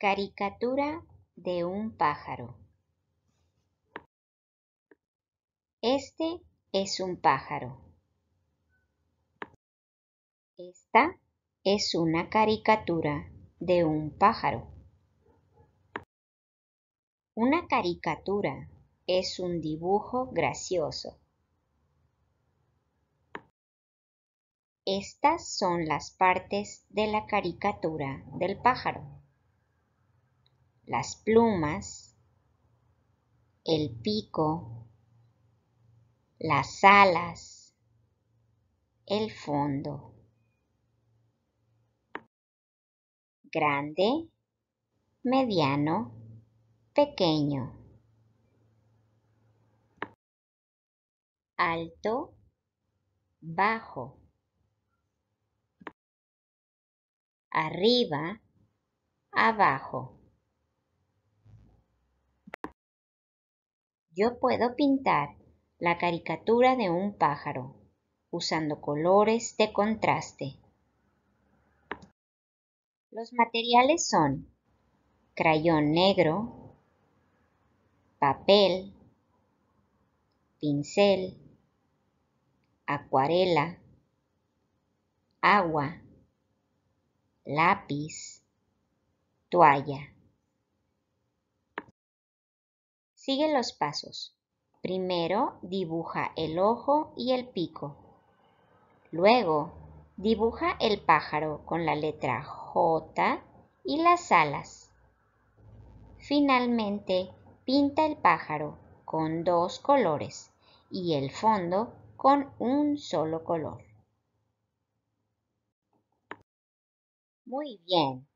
Caricatura de un pájaro. Este es un pájaro. Esta es una caricatura de un pájaro. Una caricatura es un dibujo gracioso. Estas son las partes de la caricatura del pájaro las plumas, el pico, las alas, el fondo. Grande, mediano, pequeño. Alto, bajo. Arriba, abajo. Yo puedo pintar la caricatura de un pájaro usando colores de contraste. Los materiales son crayón negro, papel, pincel, acuarela, agua, lápiz, toalla. Sigue los pasos. Primero dibuja el ojo y el pico. Luego dibuja el pájaro con la letra J y las alas. Finalmente pinta el pájaro con dos colores y el fondo con un solo color. Muy bien.